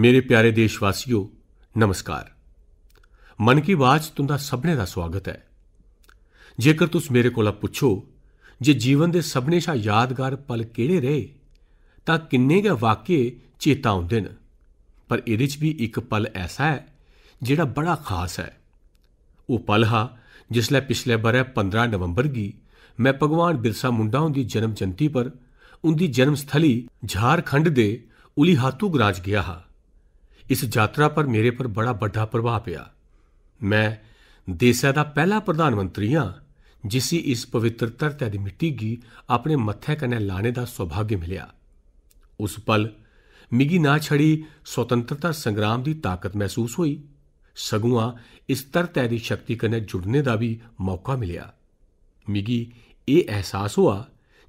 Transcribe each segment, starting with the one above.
ਮੇਰੇ ਪਿਆਰੇ ਦੇਸ਼ਵਾਸੀਓ ਨਮਸਕਾਰ ਮਨ ਕੀ ਬਾਤ ਤੁੰਦਾ ਸਭਨੇ ਦਾ ਸਵਾਗਤ ਹੈ ਜੇਕਰ ਤੁਸ ਮੇਰੇ ਕੋਲ ਪੁੱਛੋ ਜੇ ਜੀਵਨ ਦੇ ਸਭਨੇ ਸ਼ਾ ਯਾਦਗਾਰ ਪਲ ਕਿਹੜੇ ਰਹੇ ਤਾਂ ਕਿੰਨੇ ਗਾ ਵਾਕਏ ਚੇਤਾ ਆਉਂਦੇ ਨੇ ਪਰ ਇਹਦੇ 'ਚ ਵੀ ਇੱਕ ਪਲ ਐਸਾ ਹੈ ਜਿਹੜਾ ਬੜਾ ਖਾਸ ਹੈ ਉਹ ਪਲ ਹਾ ਜਿਸ ਲੈ ਪਿਛਲੇ ਬਰੇ 15 ਨਵੰਬਰ ਗੀ ਮੈਂ ਭਗਵਾਨ ਬਿਰਸਾ ਮੁੰਡਾ ਹੁੰਦੀ ਜਨਮ ਜੰਤੀ ਪਰ ਉਹਦੀ ਜਨਮ ਸਥਲੀ ਝਾਰਖੰਡ ਦੇ ਉਲੀਹਾਤੂ ਗਰਾਜ ਗਿਆ ਹਾਂ ਇਸ ਯਾਤਰਾ ਪਰ ਮੇਰੇ ਪਰ ਬੜਾ ਵੱਡਾ ਪ੍ਰਭਾਵ ਪਿਆ ਮੈਂ ਦੇਸ਼ ਦਾ ਪਹਿਲਾ ਪ੍ਰਧਾਨ ਮੰਤਰੀ ਹਾਂ ਜਿਸ ਨੂੰ ਇਸ ਪਵਿੱਤਰ ਧਰਤੀ ਦੀ ਮਿੱਟੀ ਗੀ ਆਪਣੇ ਮੱਥੇ ਕੰਨੇ ਲਾਣੇ ਦਾ ਸੁਭਾਗ ਮਿਲਿਆ ਉਸ ਪਲ ਮਿਗੀ ਨਾ ਛੜੀ ਸੁਤੰਤਰਤਾ ਸੰਗਰਾਮ ਦੀ ਤਾਕਤ ਮਹਿਸੂਸ ਹੋਈ ਸਗੂਆ ਇਸ ਧਰਤੀ ਦੀ ਸ਼ਕਤੀ ਕੰਨੇ ਜੁੜਨੇ ਦਾ ਵੀ ਮੌਕਾ ਮਿਲਿਆ ਮਿਗੀ ਇਹ ਅਹਿਸਾਸ ਹੋਆ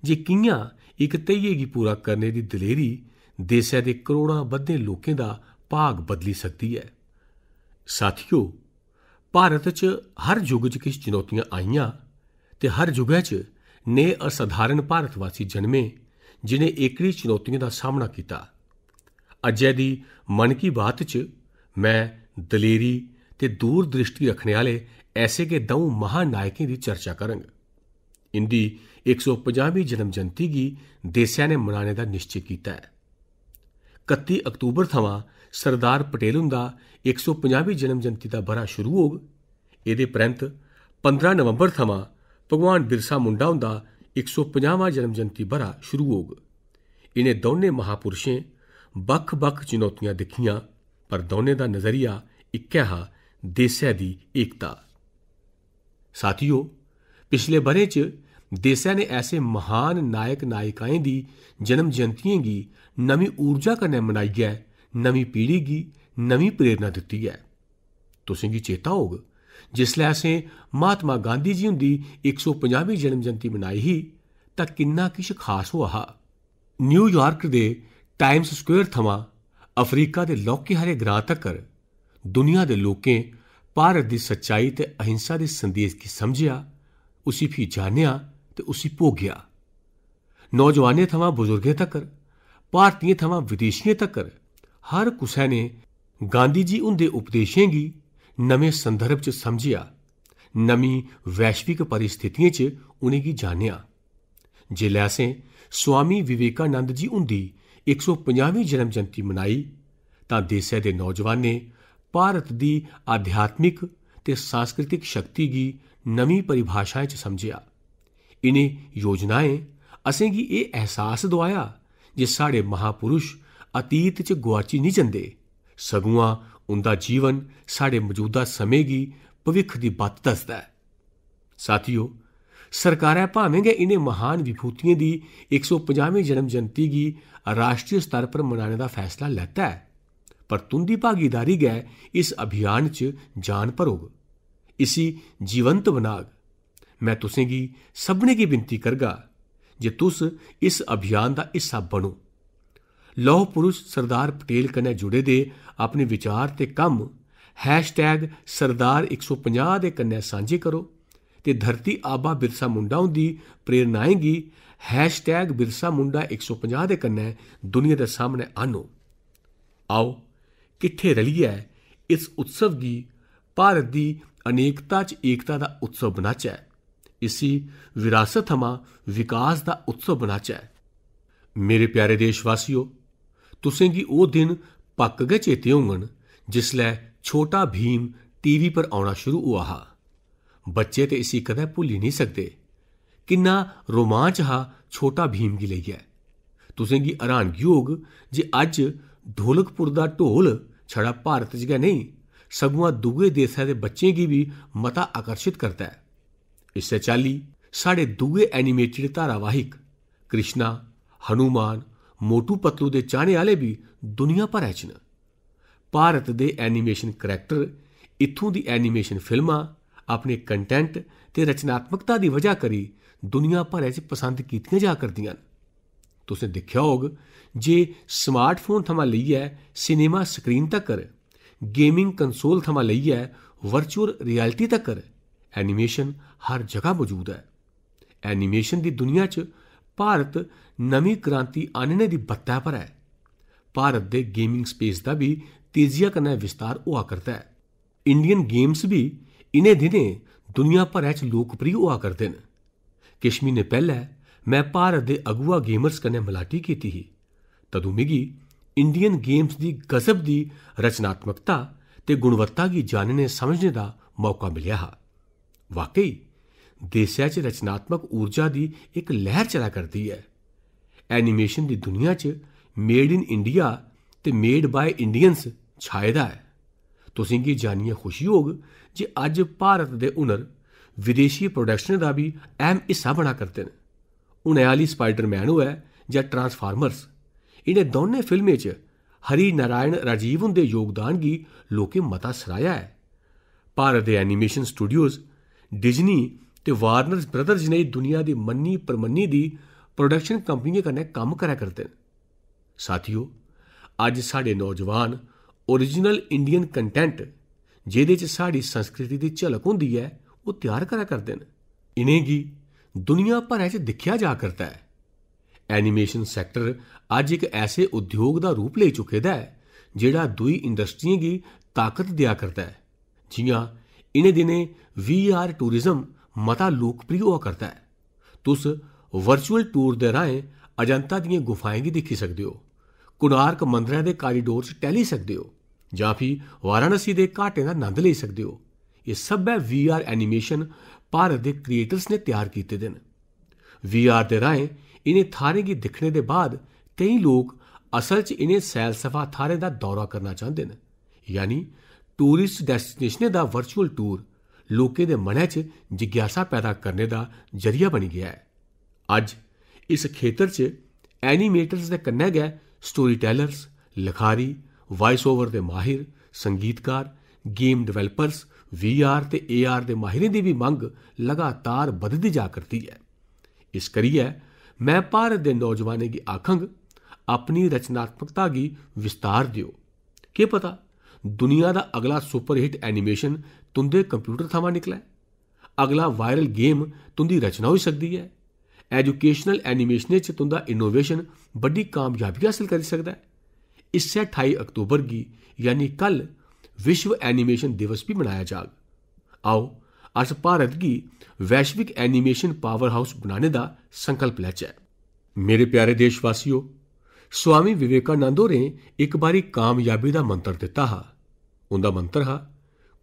ਜੇ ਕਿੰਆ ਇੱਕ ਤਈਏ ਦੀ ਪੂਰਾ ਕਰਨੇ ਦੀ ਦਲੇਰੀ ਦੇਸ਼ ਦੇ ਕਰੋੜਾਂ ਵੱਧੇ ਲੋਕਾਂ ਦਾ ਭਾਗ ਬਦਲੀ ਸਕਦੀ ਹੈ ਸਾਥੀਓ ਭਾਰਤ 'ਚ ਹਰ ਯੁੱਗ 'ਚ ਕਿਸ ਚੁਣੌਤੀਆਂ ਆਈਆਂ ਤੇ ਹਰ ਯੁੱਗਾਂ 'ਚ ਨੇ ਅਸਧਾਰਨ ਭਾਰਤਵਾਸੀ ਜਨਮੇ ਜਿਨੇ ਏਕੜੀ ਚੁਣੌਤੀਆਂ ਦਾ ਸਾਹਮਣਾ ਕੀਤਾ ਅਜੇ ਦੀ ਮਨ ਕੀ ਬਾਤ 'ਚ ਮੈਂ ਦਲੇਰੀ ਤੇ ਦੂਰ ਦ੍ਰਿਸ਼ਟੀ ਰੱਖਣ ਵਾਲੇ ਐਸੇ ਕੇ ਦਉ ਮਹਾਨਾਇਕਾਂ ਦੀ ਚਰਚਾ ਕਰਾਂਗਾ ਇੰਦੀ 150ਵੀਂ ਜਨਮ ਜਨਤੀ ਦੀ ਦੇਸਿਆ ਨੇ ਮਨਾਣੇ ਦਾ ਨਿਸ਼ਚੈ ਕੀਤਾ ਹੈ 31 ਅਕਤੂਬਰ ਥਵਾ ਸਰਦਾਰ ਪਟੇਲ ਹੁੰਦਾ 150ਵੀਂ ਜਨਮ ਜਨਤੀ ਦਾ ਬਰਾ ਸ਼ੁਰੂ ਹੋਗ ਇਹਦੇ ਪ੍ਰੰਤ 15 ਨਵੰਬਰ ਥਮਾ ਭਗਵਾਨ ਬਿਰਸਾ ਮੁੰਡਾ ਹੁੰਦਾ 150ਵਾਂ ਜਨਮ ਜਨਤੀ ਬਰਾ ਸ਼ੁਰੂ ਹੋਗ ਇਹਨੇ ਦੋਨੇ ਮਹਾਪੁਰਸੇ ਬਖ ਬਖ-ਬਖ ਚੁਣੌਤੀਆਂ ਦੇਖੀਆਂ ਪਰ ਦੋਨੇ ਦਾ ਨਜ਼ਰੀਆ ਇੱਕਿਆ ਹਾ ਦੇਸੈ ਦੀ ਏਕਤਾ ਸਾਥੀਓ ਪਿਛਲੇ ਬਰੇ 'ਚ ਦੇਸੈ ਨੇ ਐਸੇ ਮਹਾਨ ਨਾਇਕ ਨਾਇਕਾਏਂ ਦੀ ਜਨਮ ਜਨਤੀਆਂ ਦੀ ਨਵੀਂ ਊਰਜਾ ਕਨੇ ਮਨਾਈ ਹੈ नमीं पीढ़ी गी नमीं प्रेरणा दित्ती ऐ तुसेंगी चेता होग जिसलै असें महात्मा गांधी जी हुंदी इक सौ पंजाहवीं जन्म जयंती मनाई ही तां किन्ना किश खास होआ हा न्यूयार्क दे टाइम्स स्क्वायर थमां अफ्रीका दे लौह्के हारे ग्रां तक्कर दुनिया दे लोकें भारत दी सच्चाई ते अहिंसा दे संदेश गी समझेआ उसी फ्ही जानेआ ते उसी भोगेआ नौजवानें थमां बजुर्गें तक्कर भारतीयें थमां विदेशियें तक्कर हर कुसै ने गांधी जी हुंदे उपदेशें गी नमें संदर्भ च समझेआ नमीं वैश्विक परिस्थितियें च उ'नेंगी जानेआ जेल्लै असें स्वामी विवेकानंद जी हुंदी इक सौ पंजाहवीं जन्म जयंती मनाई तां देसै दे नौजवानें भारत दी अध्यात्मिक ते सांस्कृतिक शक्ति गी नमीं परिभाशाएं च समझेआ इ'नें योजनाएं असेंगी एह् ऐहसास दोआया जे साढ़े महापुरश ਅਤੀਤ 'ਚ ਗਵਾਚੀ ਨਹੀਂ ਜਾਂਦੇ ਸਗੂਆਂ ਉਹਦਾ ਜੀਵਨ ਸਾਡੇ ਮੌਜੂਦਾ ਸਮੇਂ ਦੀ ਭਵਿੱਖ ਦੀ ਬਾਤ ਦੱਸਦਾ ਹੈ ਸਾਥੀਓ ਸਰਕਾਰਾਂ ਭਾਵੇਂ ਇਹਨੇ ਮਹਾਨ ਵਿਭੂਤੀਆਂ ਦੀ 150ਵੀਂ ਜਨਮ ਜਨਤੀ ਦੀ ਰਾਸ਼ਟਰੀ ਸਤਰ ਪਰ ਮਨਾਉਣ ਦਾ ਫੈਸਲਾ ਲੈਤਾ ਹੈ ਤੁੰਦੀ ਭਾਗੀਦਾਰੀ ਗੈ ਇਸ ਅਭਿਆਨ 'ਚ ਜਾਨ जान ਇਸੀ ਜੀਵੰਤ ਬਨਾਗ ਮੈਂ ਤੁਸੇ ਕੀ ਸਭਨੇ ਕੀ ਬੇਨਤੀ ਕਰਗਾ ਜੇ ਤੁਸ ਇਸ ਅਭਿਆਨ ਦਾ ਹਿੱਸਾ ਬਣੋ ਲੋਹ ਪੁਰਸ਼ ਸਰਦਾਰ ਪਟੇਲ ਕਨੇ ਜੁੜੇ ਦੇ ਆਪਣੇ ਵਿਚਾਰ ਤੇ ਕੰਮ #ਸਰਦਾਰ150 ਦੇ ਕਨੇ ਸਾਂਝੇ ਕਰੋ ਤੇ ਧਰਤੀ ਆਬਾ ਬਿਰਸਾ ਮੁੰਡਾ ਦੀ ਪ੍ਰੇਰਨਾਏਗੀ #birsamunda150 ਦੇ ਕੰਨੇ ਦੁਨੀਆ ਦੇ ਸਾਹਮਣੇ ਆਨੋ ਆਓ ਕਿੱਥੇ ਰਲੀਏ ਇਸ ਉਤਸਵ ਦੀ ਭਾਰਤ ਦੀ ਅਨੇਕਤਾ 'ਚ ਏਕਤਾ ਦਾ ਉਤਸਵ ਬਣਾਚਾ ਇਸੀ ਵਿਰਾਸਤ ਹਮਾ ਵਿਕਾਸ ਦਾ ਉਤਸਵ ਬਣਾਚਾ ਮੇਰੇ ਪਿਆਰੇ ਦੇਸ਼ਵਾਸੀਓ ਤੁਸੀਂ ਕੀ ਉਹ ਦਿਨ ਪੱਕ ਗਏ ਚੇਤੇ ਜਿਸ ਲੈ ਛੋਟਾ ਭੀਮ ਟੀਵੀ ਪਰ ਆਉਣਾ ਸ਼ੁਰੂ ਹੋਆ ਹਾ ਬੱਚੇ ਤੇ ਇਸੀ ਕਦੇ ਭੁੱਲ ਹੀ ਨਹੀਂ ਸਕਦੇ ਕਿੰਨਾ ਰੋਮਾਂਚ ਹਾ ਛੋਟਾ ਭੀਮ ਕੀ ਲਈ ਹੈ ਤੁਸੀਂ ਕੀ ਹੈਰਾਨਗੀ ਹੋਗ ਜੇ ਅੱਜ ਢੋਲਕਪੁਰ ਦਾ ਢੋਲ ਛੜਾ ਭਾਰਤ ਚ ਗਿਆ ਨਹੀਂ ਸਗੋਂ ਦੂਗੇ ਦੇਸਾਂ ਦੇ ਬੱਚੇ ਕੀ ਵੀ ਮਤਾ ਆਕਰਸ਼ਿਤ ਕਰਦਾ ਹੈ ਇਸੇ ਚਾਲੀ ਸਾਡੇ ਦੂਗੇ ਐਨੀਮੇਟਿਡ ਧਾਰਾਵਾਹਿਕ ਕ੍ਰਿਸ਼ਨਾ ਹਨੂਮਾਨ ਮੋਟੂ ਪਤਲੂ ਦੇ ਚਾਹਣੇ ਵਾਲੇ ਵੀ ਦੁਨੀਆ ਭਰ ਐਚ ਨੇ ਭਾਰਤ ਦੇ ਐਨੀਮੇਸ਼ਨ ਕੈਰੈਕਟਰ ਇਥੋਂ ਦੀ ਐਨੀਮੇਸ਼ਨ ਫਿਲਮਾਂ ਆਪਣੇ ਕੰਟੈਂਟ ਤੇ ਰਚਨਾਤਮਕਤਾ ਦੀ ਵਜ੍ਹਾ ਕਰੀ ਦੁਨੀਆ ਭਰ ਐਚ ਪਸੰਦ ਕੀਤੀਆਂ ਜਾ ਕਰਦੀਆਂ ਤੁਸੀਂ ਦੇਖਿਆ ਹੋਗ ਜੇ ਸਮਾਰਟਫੋਨ ਥਮਾਂ ਲਈਐ ਸਿਨੇਮਾ ਸਕਰੀਨ ਤੱਕ ਕਰ ਗੇਮਿੰਗ ਕੰਸੋਲ ਥਮਾਂ ਲਈਐ ਵਰਚੁਅਲ ਰਿਐਲਿਟੀ ਤੱਕ ਕਰ ਐਨੀਮੇਸ਼ਨ ਹਰ ਜਗ੍ਹਾ ਮੌਜੂਦ ਹੈ ਐਨੀਮੇਸ਼ਨ ਦੀ ਦੁਨੀਆ 'ਚ ਭਾਰਤ ਨਵੀਂ ਕ੍ਰਾਂਤੀ ਆਣਨੇ ਦੀ ਬੱਤਾ ਪਰ ਹੈ ਭਾਰਤ ਦੇ ਗੇਮਿੰਗ ਸਪੇਸ ਦਾ ਵੀ ਤੇਜ਼ੀਆ ਕਨੇ ਵਿਸਤਾਰ ਹੋਆ ਕਰਦਾ ਹੈ ਇੰਡੀਅਨ ਗੇਮਸ ਵੀ ਇਨੇ ਦਿਨੇ ਦੁਨੀਆ ਭਰ ਵਿੱਚ ਲੋਕਪ੍ਰਿਯ ਹੋਆ ਕਰਦੇ ਨੇ ਕਿਸ਼ਮੀ ਨੇ ਪਹਿਲਾਂ ਮੈਂ ਭਾਰਤ ਦੇ ਅਗਵਾ ਗੇਮਰਸ ਕਨੇ ਮਲਾਟੀ ਕੀਤੀ ਹੀ ਤਦੋਂ ਮਿਗੀ ਇੰਡੀਅਨ ਗੇਮਸ ਦੀ ਗਜ਼ਬ ਦੀ ਰਚਨਾਤਮਕਤਾ ਤੇ ਗੁਣਵੱਤਾ ਦੀ ਜਾਣਨੇ ਸਮਝਣੇ ਦਾ ਮੌਕਾ ਮਿਲਿਆ ਹਾ ਵਾਕਈ ਦੇਸ਼ਾਂ 'ਚ ਰਚਨਾਤਮਕ ਊਰਜਾ ਦੀ ਇੱਕ ਲਹਿਰ ਚਲਾ ਕਰਦੀ ਹੈ ਐਨੀਮੇਸ਼ਨ ਦੀ ਦੁਨੀਆ 'ਚ ਮੇਡ ਇਨ ਇੰਡੀਆ ਤੇ ਮੇਡ ਬਾਈ ਇੰਡੀਅਨਸ ਛਾਇਦਾ ਹੈ ਤੁਸੀਂ ਕੀ ਜਾਣੀਏ ਖੁਸ਼ੀ ਹੋਗ ਜੇ ਅੱਜ ਭਾਰਤ ਦੇ ਹੁਨਰ ਵਿਦੇਸ਼ੀ ਪ੍ਰੋਡਕਸ਼ਨ ਦਾ ਵੀ ਐਮ ਹਿੱਸਾ ਬਣਾ ਕਰਦੇ ਨੇ ਉਨਿਆਲੀ ਵਾਲੀ ਸਪਾਈਡਰਮੈਨ ਹੋਇਆ ਜਾਂ ਟਰਾਂਸਫਾਰਮਰਸ ਇਹਨੇ ਦੋਨੇ ਫਿਲਮਾਂ 'ਚ ਹਰੀ ਨਾਰਾਇਣ ਰਾਜੀਵ ਹੁੰਦੇ ਯੋਗਦਾਨ ਦੀ ਲੋਕੇ ਮਤਾ ਸਰਾਇਆ ਹੈ ਭਾਰਤ ਦੇ ਐਨੀਮੇਸ਼ਨ ਸਟੂਡੀਓਜ਼ ਡਿਜ਼ਨੀ ਤੇ ਵਾਰਨਰ ਬ੍ਰਦਰਜ਼ ਨੇ ਦੁਨੀਆ ਦੀ ਮੰਨੀ ਪਰਮੰਨੀ ਦੀ ਪ੍ਰੋਡਕਸ਼ਨ ਕੰਪਨੀਆਂ ਕਨੇ ਕੰਮ ਕਰਿਆ ਕਰਦੇ ਨੇ ਸਾਥੀਓ ਅੱਜ ਸਾਡੇ ਨੌਜਵਾਨ origignal indian content ਜਿਹਦੇ ਚ ਸਾਡੀ ਸੰਸਕ੍ਰਿਤੀ ਦੀ ਝਲਕ ਹੁੰਦੀ ਹੈ ਉਹ ਤਿਆਰ ਕਰਿਆ ਕਰਦੇ ਨੇ ਕੀ ਦੁਨੀਆ ਭਰ ਵਿੱਚ ਦਿਖਿਆ ਜਾ ਕਰਦਾ ਹੈ ਐਨੀਮੇਸ਼ਨ ਸੈਕਟਰ ਅੱਜ ਇੱਕ ਐਸੇ ਉਦਯੋਗ ਦਾ ਰੂਪ ਲੈ ਚੁੱਕੇਦਾ ਹੈ ਜਿਹੜਾ ਦੂਈ ਇੰਡਸਟਰੀਆਂ ਦੀ ਤਾਕਤ ਦਿਆ ਕਰਦਾ ਹੈ ਜੀ ਹਾਂ ਇਨੇ ਦਿਨੇ ਵੀ ਆਰ ਟੂਰਿਜ਼ਮ ਮਤਾ ਲੋਕਪ੍ਰਿਯ ਹੋ ਕਰਦਾ ਹੈ ਤੁਸ ਵਰਚੁਅਲ ਟੂਰ ਦੇ ਰਾਹੀਂ ਅਜੰਤਾ ਦੀਆਂ ਗੁਫਾਵਾਂ ਵੀ ਦੇਖੀ ਸਕਦੇ ਹੋ ਕੁਨਾਰਕ ਮੰਦਰਾਂ ਦੇ ਕਾਰੀਡੋਰਸ ਟੈਲੀ ਸਕਦੇ ਹੋ ਜਾਂ ਫਿਰ ਵਾਰਾਣਸੀ ਦੇ ਘਾਟੇ ਦਾ ਆਨੰਦ ਲੈ ਸਕਦੇ ਹੋ ਇਹ ਸਭ ਹੈ ਵੀ ਆਰ ਐਨੀਮੇਸ਼ਨ ਭਾਰਤ ਦੇ ਕ੍ਰੀਏਟਰਸ ਨੇ ਤਿਆਰ ਕੀਤੇ ਦੇ ਨੇ ਆਰ ਦੇ ਰਾਹੀਂ ਇਹਨੇ ਥਾਰੇ ਕੀ ਦਿਖਣੇ ਦੇ ਬਾਅਦ ਕਈ ਲੋਕ ਅਸਲ 'ਚ ਇਹਨੇ ਸੈਲ ਸਫਾ ਥਾਰੇ ਦਾ ਦੌਰਾ ਕਰਨਾ ਚਾਹੁੰਦੇ ਨੇ ਯਾਨੀ ਟੂਰਿਸਟ ਡੈਸਟੀਨੇਸ਼ਨ ਦਾ ਵਰਚੁਅਲ ਟੂਰ ਲੋਕੇ ਦੇ ਮਨਾਂ 'ਚ ਜਿਗਿਆਸਾ ਪੈਦਾ ਕਰਨੇ ਦਾ ਜ਼ਰੀਆ ਬਣ ਗਿਆ ਹੈ ਅੱਜ ਇਸ ਖੇਤਰ 'ਚ ਐਨੀਮੇਟਰਸ ਦੇ ਕੰਨੇ ਗਏ ਸਟੋਰੀ ਟੈਲਰਸ ਲਖਾਰੀ ਵਾਇਸ ਓਵਰ ਦੇ ਮਾਹਿਰ ਸੰਗੀਤਕਾਰ ਗੇਮ ਡਿਵੈਲਪਰਸ VR ਤੇ AR ਦੇ ਮਾਹਿਰਾਂ ਦੀ ਵੀ ਮੰਗ ਲਗਾਤਾਰ ਵੱਧਦੀ ਜਾ ਕਰਦੀ ਹੈ ਇਸ ਕਰੀਏ ਮੈਂ ਭਾਰਤ ਦੇ ਨੌਜਵਾਨਾਂ ਦੀ ਆਖੰਗ ਆਪਣੀ ਰਚਨਾਤਮਕਤਾ ਦੀ ਵਿਸਤਾਰ ਦਿਓ ਕੀ ਪਤਾ ਦੁਨੀਆ ਦਾ ਅਗਲਾ ਸੁਪਰ ਹਿੱਟ ਐਨੀਮੇਸ਼ਨ ਤੁੰਦੇ ਕੰਪਿਊਟਰ ਥਾਵਾਂ ਨਿਕਲਾ ਹੈ ਅਗਲਾ ਵਾਇਰਲ ਗੇਮ ਤੁੰਦੀ ਰਚਨਾ ਹੋ ਸਕਦੀ ਹੈ ਐਜੂਕੇਸ਼ਨਲ ਐਨੀਮੇਸ਼ਨ ਵਿੱਚ ਤੁੰਦਾ ਇਨੋਵੇਸ਼ਨ ਵੱਡੀ ਕਾਮਯਾਬੀ ਹਾਸਲ ਕਰ ਸਕਦਾ ਹੈ ਇਸੇ 28 ਅਕਤੂਬਰ ਦੀ ਯਾਨੀ ਕੱਲ ਵਿਸ਼ਵ ਐਨੀਮੇਸ਼ਨ ਦਿਵਸ ਵੀ ਮਨਾਇਆ ਜਾਗ ਆਓ ਅੱਜ ਭਾਰਤ ਦੀ ਵੈਸ਼ਵਿਕ ਐਨੀਮੇਸ਼ਨ ਪਾਵਰ ਹਾਊਸ ਬਣਾਉਣੇ ਦਾ ਸੰਕਲਪ ਲੈ ਮੇਰੇ ਪਿਆਰੇ ਦੇਸ਼ਵਾਸੀਓ ਸਵਾਮੀ ਵਿਵੇਕਾਨੰਦ ਹੋਰੇ ਇੱਕ ਵਾਰੀ ਕਾਮਯਾਬੀ ਦਾ ਮੰਤਰ ਦਿੱਤਾ ਹਾ ਉਹਦਾ ਮੰਤਰ ਹਾ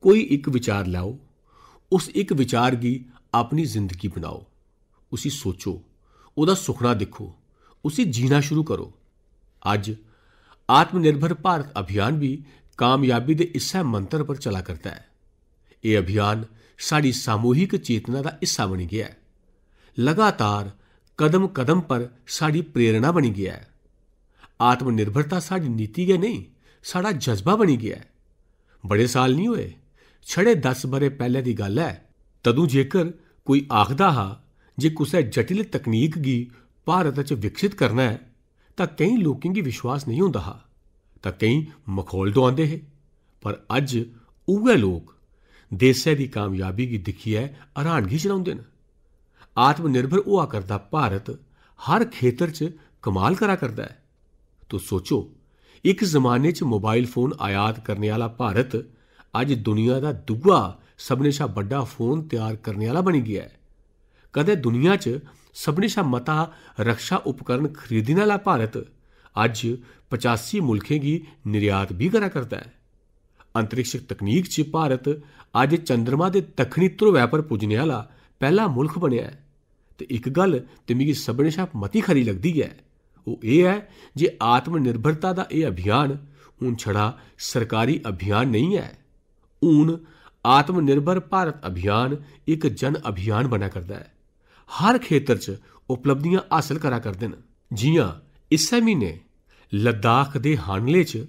ਕੋਈ ਇੱਕ ਵਿਚਾਰ ਲਾਓ ਉਸ ਇੱਕ ਵਿਚਾਰ ਦੀ ਆਪਣੀ ਜ਼ਿੰਦਗੀ ਬਣਾਓ ਉਸੇ ਸੋਚੋ ਉਹਦਾ ਸੁਖਣਾ ਦੇਖੋ ਉਸੇ ਜੀਣਾ ਸ਼ੁਰੂ ਕਰੋ ਅੱਜ ਆਤਮ ਨਿਰਭਰ ਭਾਰਤ ਅਭਿਆਨ ਵੀ ਕਾਮਯਾਬੀ ਦੇ ਇਸੇ ਮੰਤਰ ਪਰ ਚਲਾ ਕਰਦਾ ਹੈ ਇਹ ਅਭਿਆਨ ਸਾਡੀ ਸਮੂਹਿਕ ਚੇਤਨਾ ਦਾ ਹਿੱਸਾ ਬਣ ਗਿਆ ਹੈ ਲਗਾਤਾਰ ਕਦਮ ਕਦਮ ਪਰ ਸਾਡੀ ਪ੍ਰੇਰਣਾ ਬਣ ਗਿਆ ਹੈ ਆਤਮ ਨਿਰਭਰਤਾ ਸਾਡੀ ਨੀਤੀ ਹੈ ਨਹੀਂ ਸਾਡਾ ਜਜ਼ਬਾ ਬਣ ਗਿਆ ਹੈ ਬੜੇ ਸਾਲ ਨਹੀਂ ਹੋਏ ਛੜੇ 10 ਬਰੇ ਪਹਿਲੇ ਦੀ ਗੱਲ ਹੈ ਤਦੋਂ ਜੇਕਰ ਕੋਈ ਆਖਦਾ ਹਾ ਜੇ ਕਿਸੇ ਜਟਿਲ ਤਕਨੀਕ ਗੀ ਭਾਰਤ ਵਿੱਚ ਵਿਕਸਿਤ ਕਰਨਾ ਹੈ ਤਾਂ ਕਈ ਲੋਕਾਂ ਦੀ ਵਿਸ਼ਵਾਸ ਨਹੀਂ ਹੁੰਦਾ ਹਾ ਤਾਂ ਕਈ ਮਖੌਲ ਤੋਂ ਆਂਦੇ ਹੈ ਪਰ ਅੱਜ ਉਹਗੇ ਲੋਕ ਦੇਸੇ ਦੀ ਕਾਮਯਾਬੀ ਕੀ ਦਿਖੀ ਹੈ ਹੈਰਾਨਗੀ ਚਲਾਉਂਦੇ ਨੇ ਆਤਮ ਨਿਰਭਰ ਹੋਆ ਕਰਦਾ ਭਾਰਤ ਹਰ ਖੇਤਰ 'ਚ ਕਮਾਲ ਕਰਾ ਕਰਦਾ ਹੈ ਤੋ ਸੋਚੋ ਇੱਕ ਜ਼ਮਾਨੇ 'ਚ ਮੋਬਾਈਲ ਫੋਨ ਆਯਾਤ ਕਰਨ ਵਾਲਾ ਭਾਰਤ ਅੱਜ ਦੁਨੀਆ ਦਾ ਦੂਆ ਸਭਨੇ ਸ਼ਾ ਵੱਡਾ ਫੋਨ ਤਿਆਰ ਕਰਨ ਵਾਲਾ ਬਣ ਗਿਆ ਹੈ ਕਦੇ ਦੁਨੀਆ 'ਚ ਸਭਨੇ ਸ਼ਾ ਮਤਾ ਰੱਖਿਆ ਉਪਕਰਨ ਖਰੀਦਣ ਵਾਲਾ ਭਾਰਤ ਅੱਜ 85 ਮੁਲਕਾਂ ਦੀ ਨਿਰਯਾਤ ਵੀ ਕਰਾ ਕਰਦਾ ਹੈ ਅੰਤਰਿਕਸ਼ ਤਕਨੀਕ 'ਚ ਭਾਰਤ ਅੱਜ ਚੰ드ਰਮਾ ਦੇ ਤਖਣੀ ਧਰੁਵ ਪਰ ਪੁੱਜਣ ਵਾਲਾ ਪਹਿਲਾ ਮੁਲਕ ਬਣਿਆ ਹੈ ਤੇ ਇੱਕ ਗੱਲ ਤੇ ਮੇਰੀ ਸਭਨੇ ਸ਼ਾ ਮਤੀ ਖਰੀ ਲੱਗਦੀ ਹੈ ਉਹ ਇਹ ਹੈ ਜੇ ਆਤਮ ਨਿਰਭਰਤਾ ਦਾ ਇਹ ਅਭਿਆਨ ਹੁਣ ਛੜਾ ਸਰਕਾਰੀ ਅਭਿਆਨ ਨਹੀਂ ਹੈ ਹੁਣ ਆਤਮ ਨਿਰਭਰ ਭਾਰਤ ਅਭਿਆਨ ਇੱਕ ਜਨ ਅਭਿਆਨ ਬਣਾ ਕਰਦਾ ਹੈ ਹਰ ਖੇਤਰ 'ਚ ਉਪਲਬਧੀਆਂ ਹਾਸਲ ਕਰਾ ਕਰਦੇ ਨੇ ਜੀਆਂ ਇਸੇ ਮਹੀਨੇ ਲਦਾਖ ਦੇ ਹਾਨਲੇ 'ਚ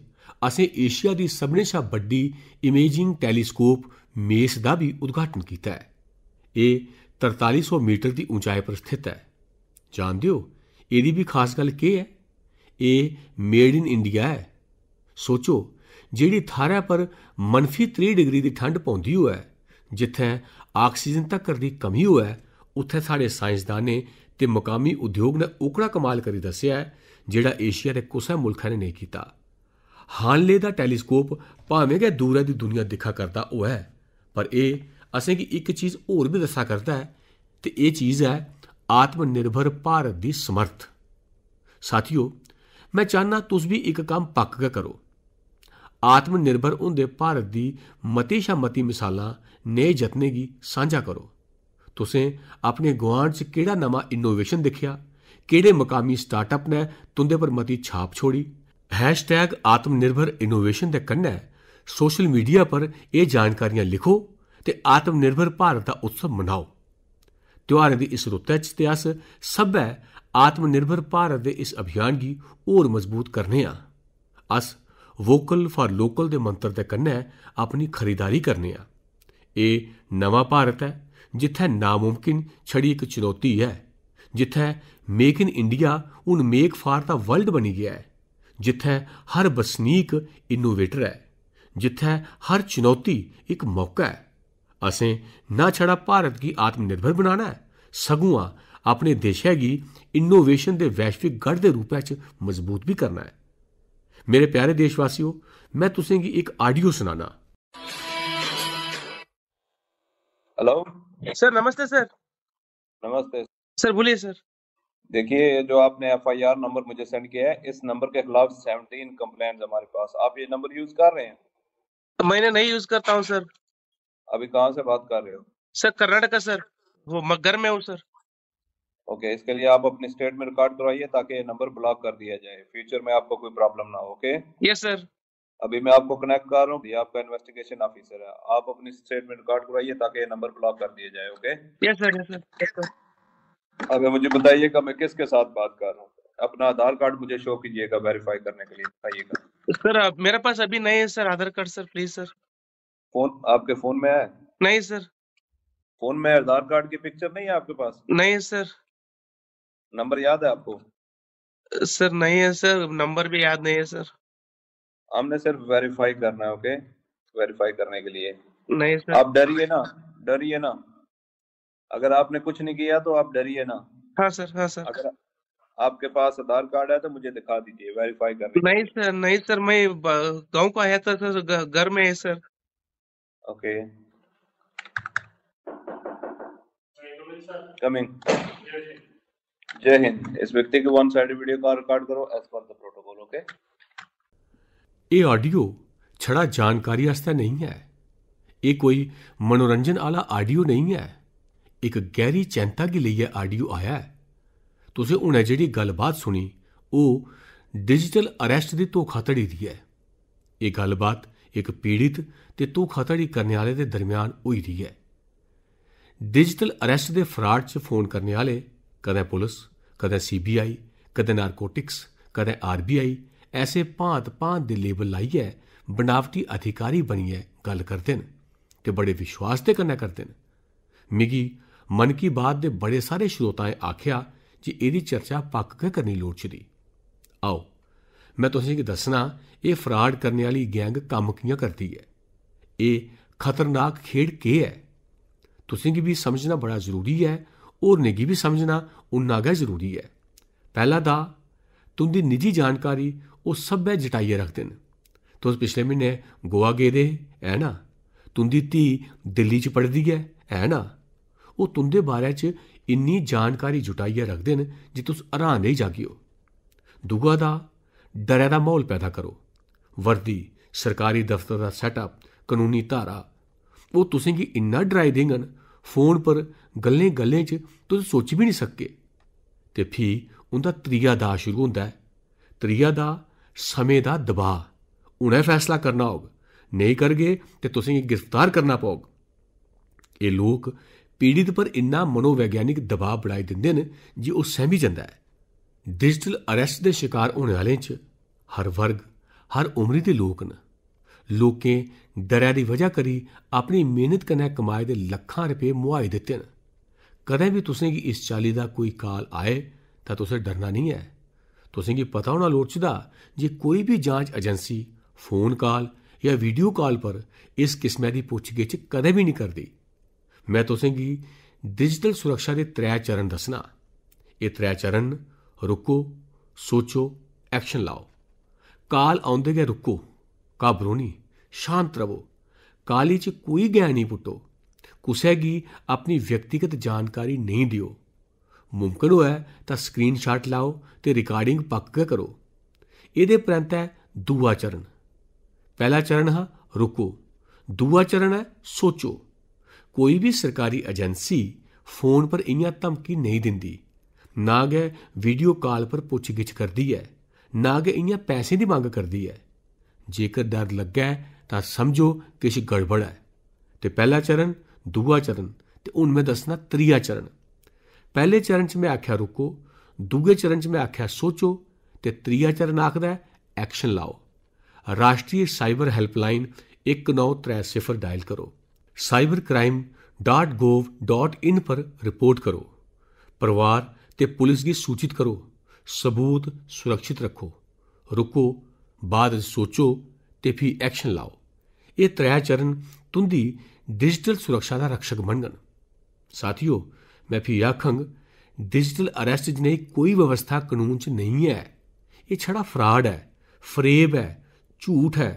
ਅਸੀਂ ਏਸ਼ੀਆ ਦੀ ਸਭ ਨੇ ਵੱਡੀ ਇਮੇਜਿੰਗ ਟੈਲੀਸਕੋਪ ਮੇਸ ਦਾ ਵੀ ਉਦਘਾਟਨ ਕੀਤਾ ਹੈ ਇਹ 4300 ਮੀਟਰ ਦੀ ਉਚਾਈ ਪਰ ਸਥਿਤ ਹੈ ਜਾਣਦੇ ਹੋ ਇਹਦੀ ਵੀ ਖਾਸ ਗੱਲ ਕੀ ਹੈ ਇਹ ਮੇਡ ਇਨ ਇੰਡੀਆ ਹੈ ਸੋਚੋ ਜਿਹੜੀ ਥਾਰਾ ਪਰ ਮਨਫੀ 3 ਡਿਗਰੀ ਦੀ ਠੰਡ ਪਾਉਂਦੀ ਹੋਇਆ ਜਿੱਥੇ ਆਕਸੀਜਨ ਤੱਕ ਦੀ ਕਮੀ ਹੋਇਆ ਉੱਥੇ ਸਾਡੇ ਸਾਇੰਸਦਾਨ ਨੇ ਤੇ ਮਕਾਮੀ ਉਦਯੋਗ ਨੇ ਓਕੜਾ ਕਮਾਲ ਕਰੀ ਦੱਸਿਆ ਜਿਹੜਾ ਏਸ਼ੀਆ ਦੇ ਕੁਸਾ ਮੁਲਕਾਂ ਨੇ ਨਹੀਂ ਕੀਤਾ ਹਾਨਲੇ ਦਾ ਟੈਲੀਸਕੋਪ ਭਾਵੇਂ ਕਿ ਦੂਰ ਦੀ ਦੁਨੀਆ ਦਿਖਾ ਕਰਦਾ ਉਹ ਹੈ ਪਰ ਇਹ ਅਸੀਂ ਕਿ ਇੱਕ ਚੀਜ਼ ਹੋਰ ਵੀ ਦੱਸਾ ਕਰਦਾ ਹੈ ਤੇ ਇਹ ਚੀਜ਼ ਹੈ ਆਤਮ ਨਿਰਭਰ ਭਾਰਤ ਦੀ ਸਮਰਥ ਸਾਥੀਓ ਮੈਂ ਚਾਹਨਾ ਤੁਸੀਂ ਵੀ ਇੱਕ ਕੰਮ ਪੱਕ ਕੇ ਕਰੋ ਆਤਮ ਨਿਰਭਰ ਹੁੰਦੇ ਭਾਰਤ ਦੀ ਮਤੀਸ਼ਾ ਮਤੀ ਮਿਸਾਲਾਂ ਨੇ ਜਤਨੇ ਜਤਨੇਗੀ ਸਾਂਝਾ ਕਰੋ ਤੁਸੀਂ ਆਪਣੇ ਗਵਾਂਢ 'ਚ ਕਿਹੜਾ ਨਵਾਂ ਇਨੋਵੇਸ਼ਨ ਦੇਖਿਆ ਕਿਹੜੇ ਮਕਾਮੀ ਸਟਾਰਟਅਪ ਨੇ ਤੁੰਦੇ ਪਰ ਮਤੀ ਛਾਪ ਛੋੜੀ #ਆਤਮਨਿਰਭਰ ਇਨੋਵੇਸ਼ਨ ਦੇ ਕੰਨੇ ਸੋਸ਼ਲ ਮੀਡੀਆ ਪਰ ਇਹ ਜਾਣਕਾਰੀਆਂ ਲਿਖੋ ਤੇ ਆਤਮਨਿਰਭਰ ਭਾਰਤ ਦਾ ਉਤਸਵ ਮਨਾਓ ਤਿਉਹਾਰ ਦੀ ਇਸ ਰੁੱਤ ਚ ਤੇ ਅਸ ਸਭੈ ਆਤਮ ਨਿਰਭਰ ਭਾਰਤ ਦੇ ਇਸ ਅਭਿਆਨ ਦੀ ਹੋਰ ਮਜ਼ਬੂਤ ਕਰਨੇ ਆ ਅਸ ਵੋਕਲ ਫਾਰ ਲੋਕਲ ਦੇ ਮੰਤਰ ਦੇ ਕੰਨੇ ਆਪਣੀ ਖਰੀਦਾਰੀ ਕਰਨੇ ਆ ਇਹ ਨਵਾਂ ਭਾਰਤ ਹੈ ਜਿੱਥੇ ਨਾ ਮੁਮਕਿਨ ਛੜੀ ਇੱਕ ਚੁਣੌਤੀ ਹੈ ਜਿੱਥੇ ਮੇਕ ਇਨ ਇੰਡੀਆ ਉਹਨ ਮੇਕ ਫਾਰ ਦਾ ਵਰਲਡ ਬਣੀ ਗਿਆ ਹੈ ਜਿੱਥੇ ਹਰ ਬਸਨੀਕ ਇਨੋਵੇਟਰ ਹੈ ਜਿੱਥੇ ਹਰ ਚੁਣੌਤੀ ਇੱਕ ਮੌਕਾ ਹੈ असें ना छड़ा भारत की आत्मनिर्भर बनाना है सगुआ अपने देशै गी इनोवेशन दे वैश्विक गढ़ दे रूपै च मजबूत भी करना है मेरे प्यारे देशवासियो तुसें तुसेंगी एक ऑडियो सुनाना हेलो सर नमस्ते सर नमस्ते सर बोलिए सर देखिए जो आपने एफ आई आर नंबर मुझे सेंड किया है इस नंबर के खिलाफ सेवनटीन कंप्लेन हमारे पास आप ये नंबर यूज कर रहे हैं मैंने नहीं यूज करता हूँ सर अभी कहाँ से बात कर रहे हो सर कर्नाटका सर वो मगर में हूँ सर ओके okay, इसके लिए आप अपने स्टेट में रिकॉर्ड कराइए ताकि ये नंबर ब्लॉक कर दिया जाए फ्यूचर में आपको कोई प्रॉब्लम ना हो ओके यस सर अभी मैं आपको कनेक्ट कर रहा हूँ आपका इन्वेस्टिगेशन ऑफिसर है आप अपने स्टेट में रिकॉर्ड कराइए ताकि ये नंबर ब्लॉक कर दिया जाए okay yes sir yes sir अभी मुझे बताइएगा मैं किसके साथ बात कर रहा हूँ अपना आधार कार्ड मुझे शो कीजिएगा वेरीफाई करने के लिए बताइएगा सर मेरे पास अभी नहीं है sir Aadhaar card sir please sir phone आपके फोन में है नहीं सर फोन में आधार कार्ड की पिक्चर नहीं है आपके पास नहीं सर नंबर याद है आपको सर नहीं है सर नंबर भी याद नहीं है सर हमने सिर्फ वेरीफाई करना है ओके वेरीफाई करने के लिए नहीं सर आप डरिए ना डरिए ना अगर आपने कुछ नहीं किया तो आप डरिए ना हाँ सर हाँ सर अगर आपके पास आधार कार्ड है तो मुझे दिखा दीजिए वेरीफाई कर नहीं सर नहीं सर मैं गांव का आया था सर घर में है sir Okay. Coming. Jai Hind. इस व्यक्ति की वन साइड वीडियो का रिकॉर्ड करो as per the protocol okay ਇਹ ਆਡੀਓ ਛੜਾ ਜਾਣਕਾਰੀ ਵਾਸਤੇ ਨਹੀਂ ਹੈ ਇਹ ਕੋਈ ਮਨੋਰੰਜਨ ਵਾਲਾ ਆਡੀਓ ਨਹੀਂ ਹੈ ਇੱਕ ਗਹਿਰੀ ਚਿੰਤਾ ਦੇ ਲਈ ਇਹ ਆਡੀਓ ਆਇਆ ਹੈ ਤੁਸੀਂ ਹੁਣ ਜਿਹੜੀ ਗੱਲਬਾਤ ਸੁਣੀ ਉਹ ਡਿਜੀਟਲ ਅਰੈਸਟ ਦੀ ਧੋਖਾਧੜੀ ਦੀ ਹੈ ਇਹ ਗੱਲਬਾਤ ਇੱਕ ਪੀੜਿਤ ਤੇ ਤੂ ਧੋਖਾਧੜੀ ਕਰਨ ਵਾਲੇ ਦੇ ਦਰਮਿਆਨ ਹੋਈ ਰਹੀ ਹੈ ਡਿਜੀਟਲ ਅਰੈਸਟ ਦੇ ਫਰਾਡ 'ਚ ਫੋਨ ਕਰਨ ਵਾਲੇ ਕਦੇ ਪੁਲਿਸ ਕਦੇ ਸੀਬੀਆਈ ਕਦੇ ਨਾਰਕੋਟਿਕਸ ਕਦੇ ਆਰਬੀਆਈ ਐਸੇ ਭਾਂਤ ਭਾਂਤ ਦੇ ਲੇਬਲ ਹੈ ਬਣਾਵਟੀ ਅਧਿਕਾਰੀ ਬਣੀਏ ਗੱਲ ਕਰਦੇ ਨੇ ਤੇ ਬੜੇ ਵਿਸ਼ਵਾਸ ਤੇ ਕੰਨਾ ਕਰਦੇ ਨੇ ਮਿਗੀ ਮਨ ਕੀ ਬਾਤ ਦੇ ਬੜੇ ਸਾਰੇ ਸ਼ਰੋਤਾਏ ਆਖਿਆ ਜੀ ਇਹਦੀ ਚਰਚਾ ਪੱਕ ਕੇ ਕਰਨੀ ਲੋੜ ਚਦੀ ਆਓ ਮੈਂ ਤੁਹਾਨੂੰ ਕਿ ਦੱਸਣਾ ਇਹ ਫਰਾਡ ਕਰਨ ਵਾਲੀ ਗੈਂਗ ਕੰਮ ਕਿਉਂ ਕਰਦੀ ਹੈ ਇਹ ਖਤਰਨਾਕ ਖੇਡ ਕੀ ਹੈ ਤੁਸੀਂ ਵੀ ਸਮਝਣਾ ਬੜਾ ਜ਼ਰੂਰੀ ਹੈ ਔਰ ਨਿੱਗੀ ਵੀ ਸਮਝਣਾ ਉਨਾ ਗਾ ਜ਼ਰੂਰੀ ਹੈ ਪਹਿਲਾ ਦਾ ਤੁੰਦੀ ਨਿੱਜੀ ਜਾਣਕਾਰੀ ਉਹ ਸਭ ਸਭੇ ਜਟਾਈਏ ਰੱਖਦੇ ਨੇ ਤੁਸੀਂ ਪਿਛਲੇ ਮਹੀਨੇ ਗੋਆ ਗਏ ਦੇ ਹੈ ਨਾ ਤੁੰਦੀ ਧੀ ਦਿੱਲੀ ਚ ਪੜਦੀ ਹੈ ਹੈ ਨਾ ਉਹ ਤੁੰਦੇ ਬਾਰੇ ਚ ਇੰਨੀ ਜਾਣਕਾਰੀ ਜੁਟਾਈਏ ਰੱਖਦੇ ਨੇ ਜੇ ਤੁਸੀਂ ਹੈਰਾਨ ਨਹੀਂ ਜਾਗਿਓ ਦੂਗਾ ਦਾ ਡਰਿਆ ਦਾ ਮਾਹੌਲ ਪੈਦਾ ਕਰੋ ਵਰਦੀ ਸਰਕਾਰੀ ਦਫ਼ਤਰ ਦਾ ਸੈਟਅਪ ਕਾਨੂੰਨੀ ਧਾਰਾ ਉਹ ਤੁਸੀਂ ਕਿ ਇੰਨਾ ਡਰਾਈ ਦੇਗਨ ਫੋਨ ਪਰ ਗੱਲੇ ਗੱਲੇ 'ਚ ਤੁਸੀਂ ਸੋਚ ਵੀ ਨਹੀਂ ਸਕਦੇ ਤੇ ਫੀ ਉਹਦਾ ਤਰੀਆ ਦਾ ਸ਼ੁਰੂ ਹੁੰਦਾ ਹੈ ਤਰੀਆ ਦਾ ਸਮੇਂ ਦਾ ਦਬਾਅ ਉਹਨੇ ਫੈਸਲਾ ਕਰਨਾ ਹੋਗਾ ਨਹੀਂ ਕਰਗੇ ਤੇ ਤੁਸੀਂ ਗ੍ਰਿਫਤਾਰ ਕਰਨਾ ਪਾਓਗ ਇਹ ਲੋਕ ਪੀੜਿਤ ਪਰ ਇੰਨਾ ਮਨੋਵਿਗਿਆਨਿਕ ਦਬਾਅ ਬਣਾਈ ਦਿੰਦੇ ਨੇ ਜੀ ਉਹ ਸਹਿਮੀ ਜਾਂਦਾ ਹੈ ਡਿਜੀਟਲ ਅਰੈਸਟ ਦੇ ਸ਼ਿਕਾਰ ਹੋਣ ਵਾਲੇ 'ਚ ਹਰ ਵਰਗ ਹਰ ਉਮਰ ਦੇ ਲੋਕ ਨੇ ਲੋਕੇ ਡਰਿਆ ਦੀ ਵਜ੍ਹਾ ਕਰੀ ਆਪਣੀ ਮਿਹਨਤ ਕਨੇ ਕਮਾਏ ਦੇ ਲੱਖਾਂ ਰੁਪਏ ਮੁਹਾਈ ਦਿੱਤੇ ਨੇ ਕਦੇ ਵੀ ਤੁਸੀਂ ਕੀ ਇਸ ਚਾਲੀ ਦਾ ਕੋਈ ਕਾਲ ਆਏ ਤਾਂ ਤੁਸੀਂ ਡਰਨਾ ਨਹੀਂ ਹੈ ਤੁਸੀਂ ਕੀ ਪਤਾ ਹੋਣਾ ਲੋੜਚਦਾ ਜੇ ਕੋਈ ਵੀ ਜਾਂਚ ਏਜੰਸੀ ਫੋਨ ਕਾਲ ਜਾਂ ਵੀਡੀਓ ਕਾਲ ਪਰ ਇਸ ਕਿਸਮ ਦੀ ਪੁੱਛਗਿੱਛ ਕਦੇ ਵੀ ਨਹੀਂ ਕਰਦੀ ਮੈਂ ਤੁਸੀਂ ਕੀ ਡਿਜੀਟਲ ਸੁਰੱਖਿਆ ਦੇ ਤਿੰਨ ਚਰਨ ਦੱਸਣਾ ਇਹ ਤਿੰਨ ਚਰਨ ਰੁਕੋ ਸੋਚੋ ਐਕਸ਼ਨ ਲਾਓ ਕਾਲ ਆਉਂਦੇ ਗਏ ਰੁਕੋ ਕਾਬਰੋ ਨਹੀਂ ਸ਼ਾਂਤ ਰਹੋ ਕਾਲੀ 'ਚ ਕੋਈ ਗਿਆ ਨਹੀਂ ਪੁੱਟੋ ਕੁਸੈਗੀ ਆਪਣੀ ਵਿਅਕਤੀਗਤ ਜਾਣਕਾਰੀ ਨਹੀਂ ਦਿਓ ਮੁਮਕਨ ਹੋਇਆ ਤਾਂ ਸਕਰੀਨਸ਼ਾਟ ਲਾਓ ਤੇ ਰਿਕਾਰਡਿੰਗ ਪੱਕਾ ਕਰੋ ਇਹਦੇ ਪ੍ਰੰਤ ਹੈ ਦੂਆ ਚਰਨ ਪਹਿਲਾ ਚਰਨ ਹੈ ਰੁਕੋ ਦੂਆ ਚਰਨ ਹੈ ਸੋਚੋ ਕੋਈ ਵੀ ਸਰਕਾਰੀ ਏਜੰਸੀ ਫੋਨ ਪਰ ਇੰਨੀਆਂ ਧਮਕੀ ਨਹੀਂ ਦਿੰਦੀ ਨਾਗ ਵੀਡੀਓ ਕਾਲ ਪਰ ਪੁੱਛਗਿੱਛ ਕਰਦੀ ਹੈ ਨਾਗ ਇਆਂ ਪੈਸੇ ਦੀ ਮੰਗ ਕਰਦੀ ਹੈ ਜੇਕਰ ਡਰ ਲੱਗਾ ਤਾਂ ਸਮਝੋ ਕਿਛ ਗੜਬੜ ਹੈ ਤੇ ਪਹਿਲਾ ਚਰਨ ਦੂਆ ਚਰਨ ਤੇ ਹੁਣ ਮੈਂ ਦੱਸਣਾ ਤ੍ਰਿਆ ਚਰਨ ਪਹਿਲੇ ਚਰਨ 'ਚ ਮੈਂ ਆਖਿਆ ਰੁਕੋ ਦੂਗੇ ਚਰਨ 'ਚ ਮੈਂ ਆਖਿਆ ਸੋਚੋ ਤੇ ਤ੍ਰਿਆ ਚਰਨ ਆਖਦਾ ਐਕਸ਼ਨ ਲਾਓ ਰਾਸ਼ਟਰੀ ਸਾਈਬਰ ਹੈਲਪਲਾਈਨ 1930 ਡਾਇਲ ਕਰੋ cybercrime.gov.in ਪਰ ਰਿਪੋਰਟ ਕਰੋ ਪਰਿਵਾਰ ਤੇ ਪੁਲਿਸ ਨੂੰ ਸੂਚਿਤ ਕਰੋ ਸਬੂਤ ਸੁਰੱਖਿਅਤ ਰੱਖੋ ਰੁਕੋ ਬਾਅਦ ਸੋਚੋ ਤੇ ਫਿਰ ਐਕਸ਼ਨ ਲਾਓ ਇਹ ਤ੍ਰੈ ਚਰਨ ਤੁੰਦੀ ਡਿਜੀਟਲ ਸੁਰੱਖਿਆ ਦਾ ਰક્ષਕ ਬਣਨ ਸਾਥੀਓ ਮੈਂ ਫਿਰ ਆਖਾਂਗ ਡਿਜੀਟਲ ਅਰੈਸਟ ਜਨੇ ਕੋਈ ਵਿਵਸਥਾ ਕਾਨੂੰਨ ਚ ਨਹੀਂ ਹੈ ਇਹ ਛੜਾ ਫਰਾਡ ਹੈ ਫਰੇਬ ਹੈ ਝੂਠ ਹੈ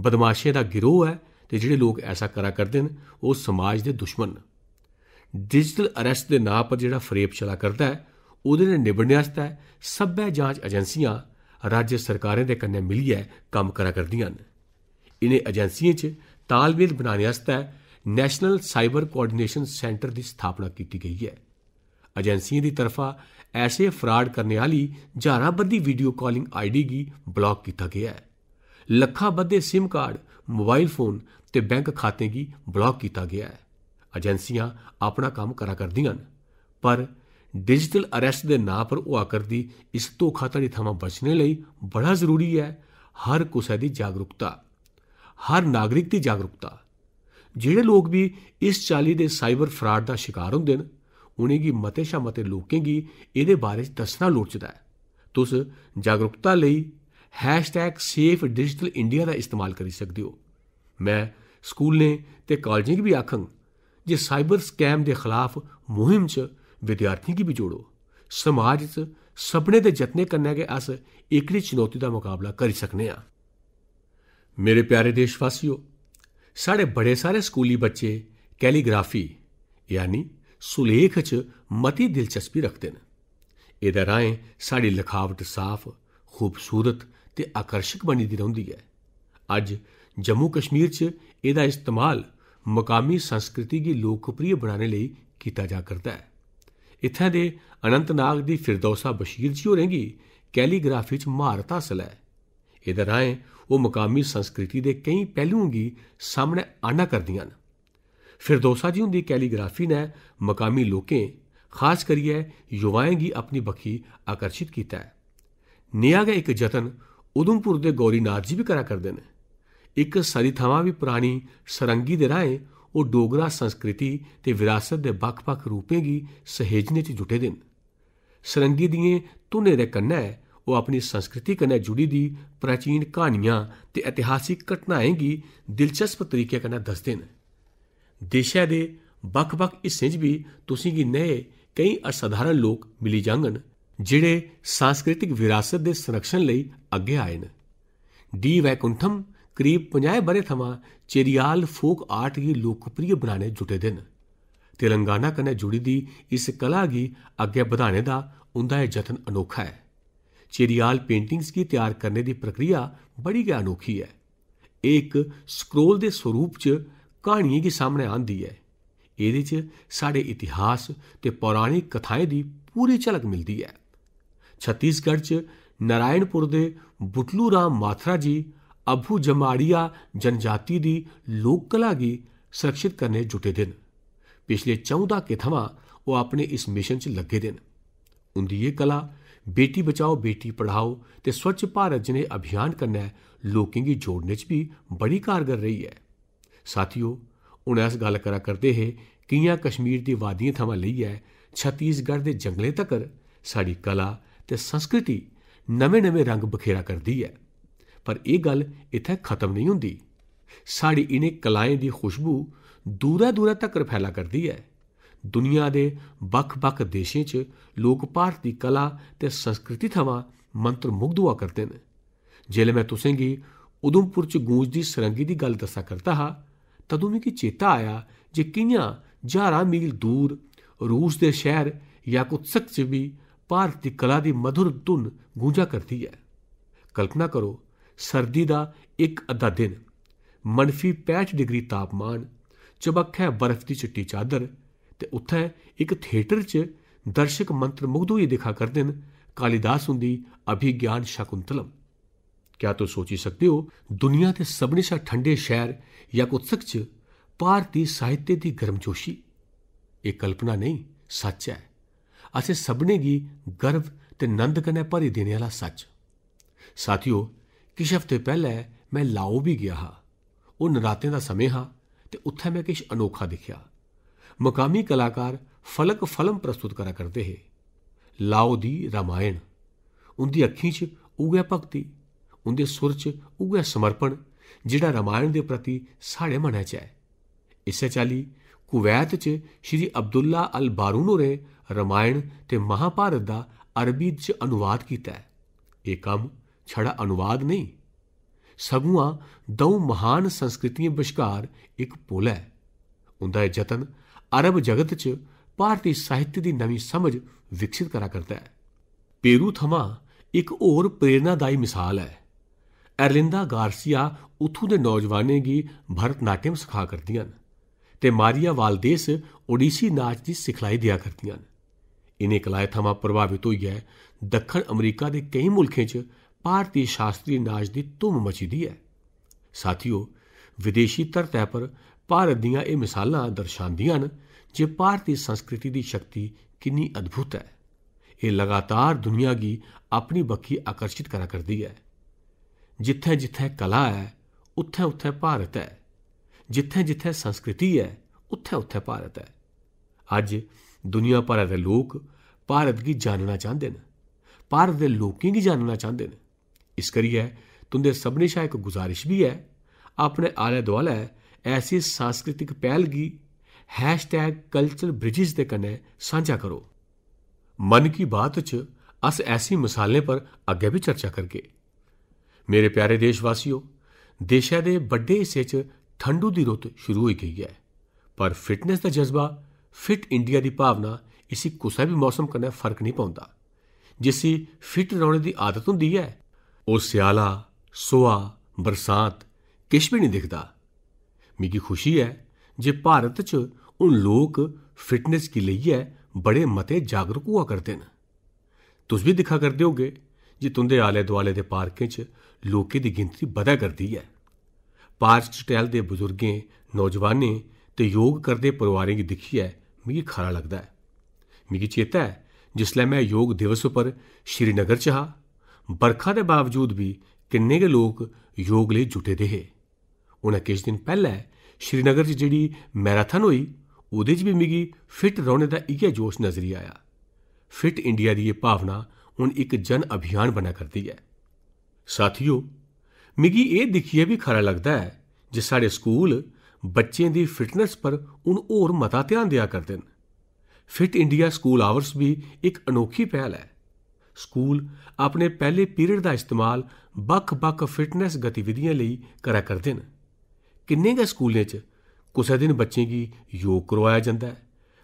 ਬਦਮਾਸ਼ੇ ਦਾ ਗਿਰੋਹ ਹੈ ਤੇ ਜਿਹੜੇ ਲੋਕ ਐਸਾ ਕਰਾ ਕਰਦੇ ਨੇ ਉਹ ਸਮਾਜ ਦੇ ਦੁਸ਼ਮਣ ਡਿਜੀਟਲ ਅਰੈਸਟ ਦੇ ਨਾਂ ਪਰ ਜਿਹੜਾ ਫਰੇਬ ਚਲਾ ਕਰਦਾ ਹੈ ਉਹਦੇ ਨੇ ਨਿਭਣ ਵਾਸਤੇ ਸਭੇ ਜਾਂਚ ਏਜੰਸੀਆਂ ਰਾਜ ਸਰਕਾਰਾਂ ਦੇ ਕੰਨੇ ਮਿਲੀ ਹੈ ਕੰਮ ਕਰਾ ਕਰਦੀਆਂ ਨੇ ਇਹਨੇ ਏਜੰਸੀਆਂ 'ਚ ਤਾਲਮੇਲ ਬਣਾਉਣ ਵਾਸਤੇ ਨੈਸ਼ਨਲ ਸਾਈਬਰ ਕੋਆਰਡੀਨੇਸ਼ਨ ਸੈਂਟਰ ਦੀ ਸਥਾਪਨਾ ਕੀਤੀ ਗਈ ਹੈ ਏਜੰਸੀਆਂ ਦੀ ਤਰਫਾ ਐਸੇ ਫਰਾਡ ਕਰਨ ਵਾਲੀ ਜਹਰਾਬੱਦੀ ਵੀਡੀਓ ਕਾਲਿੰਗ ਆਈਡੀ ਗੀ ਬਲੌਕ ਕੀਤਾ ਗਿਆ ਹੈ ਲੱਖਾਂ ਬੱਦੇ ਸਿਮ ਕਾਰਡ ਮੋਬਾਈਲ ਫੋਨ ਤੇ ਬੈਂਕ ਖਾਤੇ ਗੀ ਬਲੌਕ ਕੀਤਾ ਗਿਆ ਹੈ ਏਜੰਸੀਆਂ ਆਪਣਾ ਕੰਮ ਕਰਾ ਕਰਦੀਆਂ ਨੇ ਪਰ ਡਿਜੀਟਲ ਅਰੈਸਟ ਦੇ ਨਾਂ ਪਰ ਉਹ ਆਕਰ ਦੀ ਇਸ ਧੋਖਾਧੜੀ ਥਾਵਾਂ ਬਚਣੇ ਲਈ ਬੜਾ ਜ਼ਰੂਰੀ ਹੈ ਹਰ ਕੁਸੇ ਦੀ ਜਾਗਰੂਕਤਾ ਹਰ ਨਾਗਰਿਕ ਦੀ ਜਾਗਰੂਕਤਾ ਜਿਹੜੇ ਲੋਕ ਵੀ ਇਸ ਚਾਲੀ ਦੇ ਸਾਈਬਰ ਫਰਾਡ ਦਾ ਸ਼ਿਕਾਰ ਹੁੰਦੇ ਨੇ ਉਹਨੇ ਕੀ ਮਤੇ ਸ਼ਮਤੇ ਲੋਕਾਂ ਕੀ ਇਹਦੇ ਬਾਰੇ ਦੱਸਣਾ ਲੋੜਚਦਾ ਹੈ ਤੁਸ ਜਾਗਰੂਕਤਾ ਲਈ #safedigitalindia ਦਾ ਇਸਤੇਮਾਲ ਕਰ ਸਕਦੇ ਹੋ ਮੈਂ ਸਕੂਲ ਨੇ ਤੇ ਕਾਲਜਿੰਗ ਵੀ ਆਖੰ ਜੇ ਸਾਈਬਰ ਸਕੈਮ ਦੇ ਖਿਲਾਫ ਮੁਹਿੰਮ ਚ विद्यार्थियें गी बी जोड़ो समाज च सभनें दे जतनें कन्नै गै अस एह्कड़ी चुनौती दा मुकाबला करी सकने आं मेरे प्यारे देशवासियो साढ़े बड़े सारे स्कूली बच्चे कैलीग्राफी यानी सुलेख च मती दिलचस्पी रखदे न एह्दे राहें साढ़ी लखावट साफ खूबसूरत ते आकर्शक बनी दी रौंह्दी ऐ अज्ज जम्मू कश्मीर च एह्दा इस्तेमाल मकामी संस्कृति गी लोकप्रिय बनाने लेई कीता जा करदा ऐ ਇੱਥੇ ਦੇ ਅਨੰਤਨਾਗ ਦੀ ਫਿਰਦੌਸਾ ਬਸ਼ੀਰ ਜੀ ਹੋਰੇਗੀ ਕੈਲੀਗ੍ਰਾਫੀ 'ਚ ਮਹਾਰਤ ਹਾਸਲ ਹੈ ਇਹਦੇ ਰਾਹੀਂ ਉਹ ਮਕਾਮੀ ਸੰਸਕ੍ਰਿਤੀ ਦੇ ਕਈ ਪਹਿਲੂਆਂ ਦੀ ਸਾਹਮਣੇ ਆਣਾ ਕਰਦੀਆਂ ਹਨ ਫਿਰਦੌਸਾ ਜੀ ਹੁੰਦੀ ਕੈਲੀਗ੍ਰਾਫੀ ਨੇ ਮਕਾਮੀ ਲੋਕੇ ਖਾਸ ਕਰੀਏ ਯੁਵਾਵਾਂ ਦੀ ਆਪਣੀ ਬਖੀ ਆਕਰਸ਼ਿਤ ਕੀਤਾ ਹੈ ਨਿਆਗਾ ਇੱਕ ਯਤਨ ਉਦਮਪੁਰ ਦੇ ਗੌਰੀਨਾਥ ਜੀ ਵੀ ਕਰਾ ਕਰਦੇ ਨੇ ਇੱਕ ਸਰੀਥਾਵਾ ਥਾਵਾਂ ਵੀ ਪੁਰਾਣੀ ਸਰੰਗੀ ਦੇ ਰਾਏ ਉਹ ਡੋਗਰਾ ਸੰਸਕ੍ਰਿਤੀ ਤੇ ਵਿਰਾਸਤ ਦੇ ਵੱਖ-ਵੱਖ ਰੂਪੇਗੀ ਸਹਿਜਨੇ 'ਚ ਜੁਟੇ ਦਿਨ ਸਰੰਗੀ ਦੀਆਂ ਤੁਨੇ ਰੇ ਕੰਨਾ ਉਹ ਆਪਣੀ ਸੰਸਕ੍ਰਿਤੀ ਕਨੇ ਜੁੜੀ ਦੀ ਪ੍ਰਾਚੀਨ ਕਹਾਣੀਆਂ ਤੇ ਇਤਿਹਾਸਿਕ ਦੀ ਦਿਲਚਸਪ ਤਰੀਕੇ ਕਨੇ ਦੱਸਦੇ ਨੇ ਦੇਸ਼ਾ ਦੇ ਵੱਖ-ਵੱਖ ਹਿੱਸੇ 'ਚ ਵੀ ਤੁਸੀਂ ਕੀ ਨਏ ਕਈ ਅਸਧਾਰਨ ਲੋਕ ਮਿਲੀ ਜਾਂਗਣ ਜਿਹੜੇ ਸੰਸਕ੍ਰਿਤਿਕ ਵਿਰਾਸਤ ਦੇ ਸੰਰਖਣ ਲਈ ਅੱਗੇ ਆਏ ਨੇ ਡੀ ਵੈਕੁੰਠਮ ਕਰੀਬ 50 ਬਰੇ ਥਮਾਂ ਚੇਰੀਆਲ ਫੋਕ ਆਰਟ ਦੀ ਲੋਕਪ੍ਰਿਯ ਬਣਾਣੇ ਜੁਟੇ ਦਿਨ ਤੇਲੰਗਾਨਾ ਕਨੇ ਜੁੜੀ ਦੀ ਇਸ ਕਲਾ ਗੀ ਅੱਗੇ ਵਧਾਣੇ ਦਾ ਉਹਦਾ ਇਹ ਯਤਨ ਅਨੋਖਾ ਹੈ ਚੇਰੀਆਲ ਪੇਂਟਿੰਗਸ ਕੀ ਤਿਆਰ ਕਰਨੇ ਦੀ ਪ੍ਰਕਿਰਿਆ ਬੜੀ ਗਿਆ ਅਨੋਖੀ ਹੈ ਇੱਕ ਸਕਰੋਲ ਦੇ ਸਰੂਪ ਚ ਕਹਾਣੀ ਦੇ ਸਾਹਮਣੇ ਆਂਦੀ ਹੈ ਇਹਦੇ ਚ ਸਾਡੇ ਇਤਿਹਾਸ ਤੇ ਪੌਰਾਣਿਕ ਕਥਾਏ ਦੀ ਪੂਰੀ ਝਲਕ ਮਿਲਦੀ ਹੈ ਛੱਤੀਸਗੜ੍ਹ ਚ ਨਰਾਇਣਪੁਰ ਦੇ ਬੁਟਲੂ RAM ਮਾਥਰਾ ਜੀ ਅਭੂ ਜਮਾੜੀਆ ਜਨਜਾਤੀ ਦੀ ਲੋਕ ਕਲਾ ਗੀ ਸੁਰੱਖਿਅਤ ਕਰਨੇ ਜੁਟੇ ਦਿਨ ਪਿਛਲੇ 14 ਕਿਥਵਾ ਉਹ ਆਪਣੇ ਇਸ ਮਿਸ਼ਨ 'ਚ ਲੱਗੇ ਦਿਨ ਉੰਦੀ ਇਹ ਕਲਾ ਬੇਟੀ ਬਚਾਓ ਬੇਟੀ ਪੜ੍ਹਾਓ ਤੇ ਸਵੱਛ ਭਾਰਤ ਜਨੇ ਅਭਿਆਨ ਕਰਨਾ ਲੋਕਾਂ ਦੀ ਜੋੜਨੇ 'ਚ ਵੀ ਬੜੀ ਕਾਰਗਰ ਰਹੀ ਹੈ ਸਾਥੀਓ ਹੁਣ ਇਸ ਗੱਲ ਕਰਾ ਕਰਦੇ ਹੈ ਕਿਆਂ ਕਸ਼ਮੀਰ ਦੀ ਵਾਦੀਆਂ ਥਾਵਾਂ ਲਈ ਹੈ ਛਤੀਸਗੜ੍ਹ ਦੇ ਜੰਗਲੇ ਤੱਕ ਸਾਡੀ ਕਲਾ ਤੇ ਸੰਸਕ੍ਰਿਤੀ ਨਵੇਂ-ਨਵੇਂ ਰੰਗ ਬਖੇਰਾ ਕਰਦੀ ਹੈ ਪਰ ਇਹ ਗੱਲ ਇੱਥੇ ਖਤਮ ਨਹੀਂ ਹੁੰਦੀ ਸਾੜੀ ਇਹਨੇ ਕਲਾਏ ਦੀ ਖੁਸ਼ਬੂ ਦੂਰਾ-ਦੂਰਾ ਤੱਕ ਫੈਲਾ ਕਰਦੀ ਹੈ ਦੁਨੀਆ ਦੇ ਬਖ ਬਖ ਦੇਸ਼ਾਂ 'ਚ ਲੋਕ ਭਾਰਤੀ ਕਲਾ ਤੇ ਸੰਸਕ੍ਰਿਤੀ ਥਵਾਂ ਮੰਤਰ ਮੁਗਧੂਆ ਕਰਦੇ ਨੇ ਜੇਲੇ ਮੈਂ ਤੁਸੀਂ ਕੀ ਉਦੋਂਪੁਰ 'ਚ ਗੂੰਜਦੀ ਸਰੰਗੀ ਦੀ ਗੱਲ ਦੱਸਾ ਕਰਤਾ ਹਾਂ ਤਦੋਂ ਮੈਂ ਕੀ ਚੇਤਾ ਆਇਆ ਜੇ ਕਿੰਨਾ ਜਾਰਾ ਮੀਲ ਦੂਰ ਰੂਸ ਦੇ ਸ਼ਹਿਰ ਜਾਂ ਕੁਤਸਕ 'ਚ ਵੀ ਭਾਰਤੀ ਕਲਾ ਦੀ ਮధుਰ ਧੁਨ ਗੂੰਜਾ ਕਰਦੀ ਹੈ ਕਲਪਨਾ ਕਰੋ ਸਰਦੀ ਦਾ ਇੱਕ ਅੱਧਾ ਦਿਨ ਮਨਫੀ 65 ਡਿਗਰੀ ਤਾਪਮਾਨ ਚਬਕ ਹੈ ਬਰਫ਼ ਦੀ ਚਿੱਟੀ ਚਾਦਰ ਤੇ ਉੱਥੇ ਇੱਕ ਥੀਏਟਰ 'ਚ ਦਰਸ਼ਕ ਮੰਤਰ ਮੁਗਧ ਹੀ ਦਿਖਾ ਕਰਦੇ ਨੇ ਕਾਲੀਦਾਸ ਹੁੰਦੀ ਅਭਿਗਿਆਨ ਸ਼ਕੁੰਤਲਮ ਕਿਆ ਤੂੰ ਸੋਚੀ ਸਕਦੇ ਹੋ ਦੁਨੀਆ ਦੇ ਸਭਨੇ ਸਾ ਠੰਡੇ ਸ਼ਹਿਰ ਜਾਂ ਕੁਤਸਕ 'ਚ ਭਾਰਤੀ ਸਾਹਿਤ ਦੀ ਗਰਮਜੋਸ਼ੀ ਇਹ ਕਲਪਨਾ ਨਹੀਂ ਸੱਚ ਹੈ ਅਸੀਂ ਸਭਨੇ ਦੀ ਗਰਵ ਤੇ ਨੰਦ ਕਨੇ ਭਰੀ ਦੇਣ ਵਾਲਾ ਸੱਚ ਸਾਥੀਓ ਕਿਸ਼ ਹਫ਼ਤੇ ਪਹਿਲਾਂ ਮੈਂ ਲਾਓ ਵੀ ਗਿਆ ਹਾਂ ਉਹ ਨਰਾਤੇ ਦਾ ਸਮੇਂ ਹਾਂ ਤੇ ਉੱਥੇ ਮੈਂ ਕੁਝ ਅਨੋਖਾ ਦੇਖਿਆ ਮਕਾਮੀ ਕਲਾਕਾਰ ਫਲਕ ਫਲਮ ਪ੍ਰਸਤੁਤ ਕਰਾ ਕਰਦੇ ਹੈ ਲਾਓ ਦੀ ਰਮਾਇਣ ਉਹਦੀ ਅੱਖੀਂ 'ਚ ਉਗਿਆ ਭਗਤੀ ਉਹਦੇ ਸੁਰ 'ਚ ਉਗਿਆ ਸਮਰਪਣ ਜਿਹੜਾ ਰਮਾਇਣ ਦੇ ਪ੍ਰਤੀ ਸਾਡੇ ਮਨਾਂ 'ਚ ਹੈ ਇਸੇ ਚਾਲੀ ਕੁਵੈਤ 'ਚ ਸ਼੍ਰੀ ਅਬਦੁੱਲਾ ਅਲ ਬਾਰੂਨੋ ਨੇ ਰਮਾਇਣ ਤੇ ਮਹਾਭਾਰਤ ਦਾ ਅਰਬੀ 'ਚ ਅਨੁਵਾਦ ਕੀਤਾ ਹੈ ਇਹ ਕੰਮ ਛੜਾ ਅਨੁਵਾਦ ਨਹੀਂ ਸਗੂਆਂ ਦੋ ਮਹਾਨ ਸੰਸਕ੍ਰਿਤੀਆਂ ਵਿਚਕਾਰ ਇੱਕ ਪੁਲ ਹੈ ਉਹਦਾ ਯਤਨ ਅਰਬ ਜਗਤ 'ਚ ਭਾਰਤੀ ਸਾਹਿਤ ਦੀ ਨਵੀਂ ਸਮਝ ਵਿਕਸਿਤ ਕਰਾ ਕਰਦਾ ਹੈ ਪੇਰੂ ਥਮਾ ਇੱਕ ਹੋਰ ਪ੍ਰੇਰਣਾਦਾਈ ਮਿਸਾਲ ਹੈ ਅਰਲਿੰਦਾ ਗਾਰਸੀਆ ਉਥੋਂ ਦੇ ਨੌਜਵਾਨੇ ਭਰਤ ਨਾਟਿਅਮ ਸਿਖਾ ਕਰਦੀਆਂ ਹਨ ਤੇ ਮਾਰੀਆ ਵਾਲਦੇਸ ਓਡੀਸੀ ਨਾਚ ਦੀ ਸਿਖਲਾਈ ਦਿਆ ਕਰਦੀਆਂ ਹਨ ਇਨੇ ਕਲਾਇ ਥਮਾ ਪ੍ਰਭਾਵਿਤ ਹੋਈ ਹੈ ਦੱਖਣ ਅਮਰੀਕਾ ਦੇ ਕਈ ਮੁਲਕਾਂ 'ਚ ਭਾਰਤੀ ਸ਼ਾਸਤਰੀ ਨਾਚ ਦੀ ਧੂਮ ਮਚੀਦੀ ਹੈ ਸਾਥੀਓ ਵਿਦੇਸ਼ੀ ਧਰਤੀ ਪਰ ਭਾਰਤ ਦੀਆਂ ਇਹ ਮਿਸਾਲਾਂ ਦਰਸਾਉਂਦੀਆਂ ਹਨ ਜੇ ਭਾਰਤੀ ਸੰਸਕ੍ਰਿਤੀ ਦੀ ਸ਼ਕਤੀ ਕਿੰਨੀ ਅਦਭੁਤ ਹੈ ਇਹ ਲਗਾਤਾਰ ਦੁਨੀਆ ਦੀ ਆਪਣੀ ਬੱਖੀ ਆਕਰਸ਼ਿਤ ਕਰਾ ਕਰਦੀ ਹੈ ਜਿੱਥੇ ਜਿੱਥੇ ਕਲਾ ਹੈ ਉੱਥੇ ਉੱਥੇ ਭਾਰਤ ਹੈ ਜਿੱਥੇ ਜਿੱਥੇ ਸੰਸਕ੍ਰਿਤੀ ਹੈ ਉੱਥੇ ਉੱਥੇ ਭਾਰਤ ਹੈ ਅੱਜ ਦੁਨੀਆ ਭਰ ਦੇ ਲੋਕ ਭਾਰਤ ਦੀ ਜਾਣਨਾ ਚਾਹੁੰਦੇ ਨੇ ਭਾਰਤ ਦੇ ਲੋਕੀ ਦੀ ਜਾਣਨਾ ਚਾਹੁੰਦੇ ਨੇ ਇਸ ਕਰੀਏ ਤੁੰਦੇ ਸਭਨੇ ਸ਼ਾਇਦ ਇੱਕ ਗੁਜ਼ਾਰਿਸ਼ ਵੀ ਹੈ ਆਪਣੇ ਆਲੇ ਦੁਆਲੇ ਐਸੀ ਸਾਂਸਕ੍ਰਿਤਿਕ ਪਹਿਲ ਗੀ #culturebridges ਦੇ ਕਨੇ ਸਾਂਝਾ ਕਰੋ ਮਨ ਕੀ ਬਾਤ ਚ ਅਸ ਐਸੀ ਮਸਾਲੇ ਪਰ ਅੱਗੇ ਵੀ ਚਰਚਾ ਕਰਕੇ ਮੇਰੇ ਪਿਆਰੇ ਦੇਸ਼ਵਾਸੀਓ ਦੇਸ਼ਾ ਦੇ ਵੱਡੇ ਹਿੱਸੇ ਚ ਠੰਡੂ ਦੀ ਰੁੱਤ ਸ਼ੁਰੂ ਹੋ ਗਈ ਹੈ ਪਰ ਫਿਟਨੈਸ ਦਾ ਜਜ਼ਬਾ ਫਿਟ ਇੰਡੀਆ ਦੀ ਭਾਵਨਾ ਇਸੇ ਕੋਈ ਵੀ ਮੌਸਮ ਕਨੇ ਫਰਕ ਨਹੀਂ ਪਾਉਂਦਾ ਜਿਸੇ ਫਿਟ ਰਹਿਣ ਦੀ ਆਦਤ ਹੁੰਦੀ ਹੈ ਉਹ ਸਿਆਲਾ ਸੁਆ ਬਰਸਾਤ ਕਿਛ ਵੀ ਨਹੀਂ ਦਿਖਦਾ ਮੇਰੀ ਖੁਸ਼ੀ ਹੈ ਜੇ ਭਾਰਤ ਚ ਉਹ ਲੋਕ ਫਿਟਨੈਸ ਕੀ ਲਈ ਹੈ ਬੜੇ ਮਤੇ ਜਾਗਰੂਕ ਹੁਆ ਕਰਦੇ ਨੇ ਤੁਸ ਵੀ ਦਿਖਾ ਕਰਦੇ ਹੋਗੇ ਜੇ ਤੁੰਦੇ ਆਲੇ ਦੁਆਲੇ ਦੇ ਪਾਰਕਾਂ ਚ ਲੋਕੇ ਦੀ ਗਿਣਤੀ ਵਧਾ ਕਰਦੀ ਹੈ ਪਾਰਕ ਚ ਟਹਿਲ ਦੇ ਬਜ਼ੁਰਗੇ ਨੌਜਵਾਨੇ ਤੇ ਯੋਗ ਕਰਦੇ ਪਰਿਵਾਰਾਂ ਦੀ ਦਿੱਖੀ ਹੈ ਮੇਰੀ ਖਾਰਾ ਲੱਗਦਾ ਹੈ ਮੇਰੀ ਚੇਤਾ ਹੈ ਜਿਸ ਲਈ ਮੈਂ ਯੋਗ ਦਿਵਸ ਉਪਰ ਸ਼੍ਰੀਨਗਰ ਚ ਹਾਂ ਬਰਖਾ ਦੇ ਬਾਵਜੂਦ ਵੀ ਕਿੰਨੇ ਕੇ ਲੋਕ ਯੋਗ ਲਈ ਜੁਟੇ ਰਹੇ ਉਹਨਾਂ ਕਿਸ ਦਿਨ ਪਹਿਲਾਂ ਸ਼੍ਰੀਨਗਰ 'ਚ ਜਿਹੜੀ ਮੈਰਾਥਨ ਹੋਈ ਉਹਦੇ 'ਚ ਵੀ ਮਿਗੀ ਫਿਟ ਰਹਿਣ ਦਾ ਇਹ ਜੋਸ਼ ਨਜ਼ਰੀ ਆਇਆ ਫਿਟ ਇੰਡੀਆ ਦੀ ਇਹ ਭਾਵਨਾ ਹੁਣ ਇੱਕ ਜਨ ਅਭਿਆਨ ਬਣਾ ਕਰਦੀ ਹੈ ਸਾਥੀਓ ਮਿਗੀ ਇਹ ਦਿਖੀਏ ਵੀ ਖਰਾ ਲੱਗਦਾ ਹੈ ਜੇ ਸਾਡੇ ਸਕੂਲ ਬੱਚਿਆਂ ਦੀ ਫਿਟਨੈਸ ਪਰ ਉਹਨ ਹੋਰ ਮਤਾ ਧਿਆਨ ਦਿਆ ਕਰਦੇ ਨੇ ਫਿਟ ਇੰਡੀਆ ਸਕੂਲ ਆਵਰਸ ਵੀ ਇੱਕ ਅਨੋਖੀ ਪਹਿਲ ਹੈ ਸਕੂਲ ਆਪਣੇ ਪਹਿਲੇ ਪੀਰੀਅਡ ਦਾ ਇਸਤੇਮਾਲ ਬਕ ਬਕ ਫਿਟਨੈਸ ਗਤੀਵਿਧੀਆਂ ਲਈ ਕਰਿਆ ਕਰਦੇ ਨੇ ਕਿੰਨੇ ਗਾ ਸਕੂਲ 'ਚ ਕੁਸੇ ਦਿਨ ਬੱਚੇ ਕੀ ਯੋਗ ਕਰਵਾਇਆ ਜਾਂਦਾ ਹੈ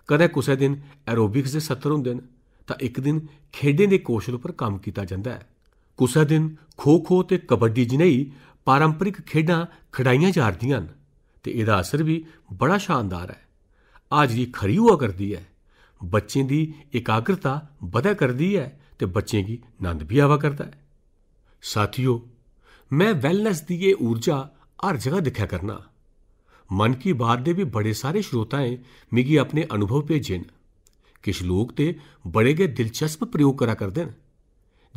ਕਦੇ ਕੁਸੇ ਦਿਨ ਐਰੋਬਿਕਸ ਦੇ ਸੱਤਰ ਹੁੰਦੇ ਨੇ ਤਾਂ ਇੱਕ ਦਿਨ ਖੇਡਾਂ ਦੇ ਕੋਸ਼ਲ ਉੱਪਰ ਕੰਮ ਕੀਤਾ ਜਾਂਦਾ ਹੈ ਕੁਸੇ ਦਿਨ ਖੋ-ਖੋ ਤੇ ਕਬੱਡੀ ਜਿਹੀ ਪਾਰੰਪਰਿਕ ਖੇਡਾਂ ਖੜਾਈਆਂ ਜਾਂਦੀਆਂ ਹਨ ਤੇ ਇਹਦਾ ਅਸਰ ਵੀ ਬੜਾ ਸ਼ਾਨਦਾਰ ਹੈ ਅੱਜ ਦੀ ਖਰੀ ਹੁਆ ਕਰਦੀ ਹੈ ਬੱਚੇ ਦੀ ਇਕਾਗਰਤਾ ਵਧਾ ਕਰਦੀ ਹੈ ਤੇ ਬੱਚੇ ਕੀ ਆਨੰਦ ਵੀ ਆਵਾ करता है साथियों मैं वेलनेस दी ये ऊर्जा हर जगह दिखा करना ਮਨ ਕੀ ਬਾਤ ਦੇ ਵੀ ਬੜੇ ਸਾਰੇ ਹੈ ਮਿਗੀ ਆਪਣੇ ਅਨੁਭਵ ਭੇਜੇ ਨੇ ਕਿਛ ਲੋਕ ਤੇ ਬੜੇ ਗਏ ਦਿਲਚਸਪ ਪ੍ਰਯੋਗ ਕਰਾ ਕਰਦੇ ਨੇ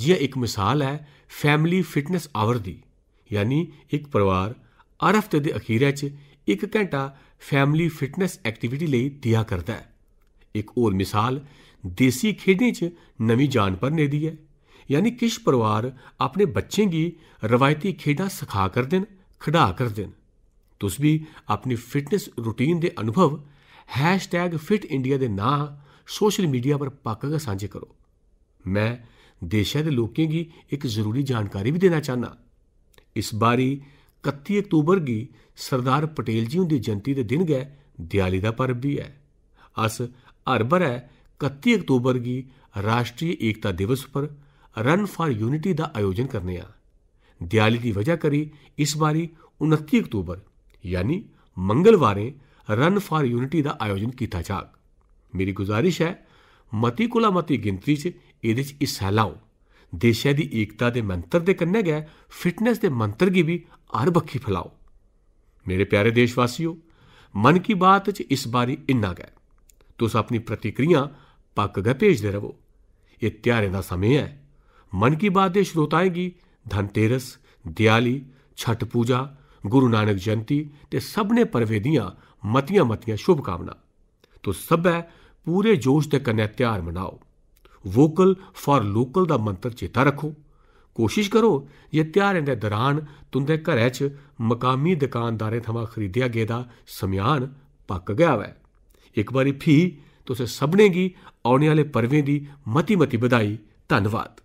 ਜਿਹਾ ਇੱਕ ਮਿਸਾਲ ਹੈ ਫੈਮਿਲੀ ਫਿਟਨੈਸ ਆਵਰ ਦੀ ਯਾਨੀ ਇੱਕ ਪਰਿਵਾਰ ਹਰ ਹਫਤੇ ਦੇ ਅਖੀਰੇ 'ਚ 1 ਘੰਟਾ ਫੈਮਿਲੀ ਫਿਟਨੈਸ ਐਕਟੀਵਿਟੀ ਲਈ ਦਿਆ ਕਰਦਾ ਹੈ ਇੱਕ ਹੋਰ ਮਿਸਾਲ ਦੇਸੀ ਖੇਡਾਂ 'ਚ ਨਵੀਂ ਜਾਨ ਭਰਨੇ ਦੀ ਹੈ ਯਾਨੀ ਕਿਸ਼ ਪਰਿਵਾਰ ਆਪਣੇ ਬੱਚੇ की ਰਵਾਇਤੀ ਖੇਡਾਂ ਸਿਖਾ ਕਰ ਦੇਣ ਖਿਡਾ ਕਰ ਦੇਣ ਤੁਸੀਂ ਵੀ ਆਪਣੀ ਫਿਟਨੈਸ ਰੁਟੀਨ ਦੇ ਅਨੁਭਵ #fitindia ਦੇ ਨਾਂ ਸੋਸ਼ਲ ਮੀਡੀਆ ਪਰ ਪੱਕਾ ਸਾਂਝੇ ਕਰੋ ਮੈਂ ਦੇਸ਼ਾਂ ਦੇ ਲੋਕਾਂ ਦੀ ਇੱਕ ਜ਼ਰੂਰੀ ਜਾਣਕਾਰੀ ਵੀ ਦੇਣਾ ਚਾਹਨਾ ਇਸ ਬਾਰੀ 31 ਅਕਤੂਬਰ ਦੀ ਸਰਦਾਰ ਪਟੇਲ ਜੀ ਦੀ ਜਨਤੀ ਦੇ ਦਿਨ ਗਏ ਦਿਵਾਲੀ ਦਾ ਪਰਬ ਵੀ ਹੈ ਅਸ हर है इकतीस अक्टूबर की राष्ट्रीय एकता दिवस पर रन फॉर यूनिटी का आयोजन करने आ दियाली की वजह करी इस बारी उनती अक्टूबर यानी मंगलवार रन फॉर यूनिटी का आयोजन किया जाग मेरी गुजारिश है मती कोला मती गिनती च ਇਹਦੇ 'ਚ ਹਿੱਸਾ ਲਾਓ ਦੇਸ਼ੇ ਦੀ ਏਕਤਾ ਦੇ ਮੰਤਰ ਦੇ ਕੰਨੇ ਗਏ ਫਿਟਨੈਸ ਦੇ ਮੰਤਰ ਕੀ ਵੀ ਹਰ ਬੱਖੀ ਫੈਲਾਓ ਮੇਰੇ ਪਿਆਰੇ ਦੇਸ਼ਵਾਸੀਓ ਮਨ ਕੀ ਬਾਤ 'ਚ ਇਸ ਬਾਰੀ ਇੰਨਾ ਗਏ ਤੁਸੀਂ ਆਪਣੀ ਪ੍ਰਤੀਕਿਰਿਆ ਪੱਕ ਗਏ ਭੇਜਦੇ ਰਹੋ ਇਹ ਤਿਆਰੇ ਦਾ ਸਮੇਂ ਹੈ ਮਨ ਕੀ ਬਾਤ ਦੇ ਸ਼ਰੋਤਾਏ ਕੀ ਧਨਤੇਰਸ ਦਿਵਾਲੀ ਛਠ ਪੂਜਾ ਗੁਰੂ ਨਾਨਕ ਜਯੰਤੀ ਤੇ ਸਭ ਨੇ ਪਰਵੇਦੀਆਂ ਮਤੀਆਂ ਮਤੀਆਂ ਸ਼ੁਭ ਕਾਮਨਾ ਤੋ ਸਭ ਹੈ ਪੂਰੇ ਜੋਸ਼ ਤੇ ਕੰਨੇ ਤਿਆਰ ਮਨਾਓ ਵੋਕਲ ਫਾਰ ਲੋਕਲ ਦਾ ਮੰਤਰ ਚੇਤਾ ਰੱਖੋ ਕੋਸ਼ਿਸ਼ ਕਰੋ ਇਹ ਤਿਆਰੇ ਦੇ ਦੌਰਾਨ ਤੁੰਦੇ ਘਰੇ ਚ ਮਕਾਮੀ ਦੁਕਾਨਦਾਰੇ ਥਮਾ ਖਰੀਦਿਆ ਗਿਆ ਦਾ ਸਮਿਆਨ ਪੱਕ ਗਿਆ ਵੈ ਇੱਕ ਵਾਰੀ ਫੀ ਤੁਸੀਂ ਸਭਨੇ ਕੀ ਆਉਣ ਵਾਲੇ ਪਰਵੇਂ ਦੀ ਮਤੀ ਮਤੀ ਵਧਾਈ ਧੰਨਵਾਦ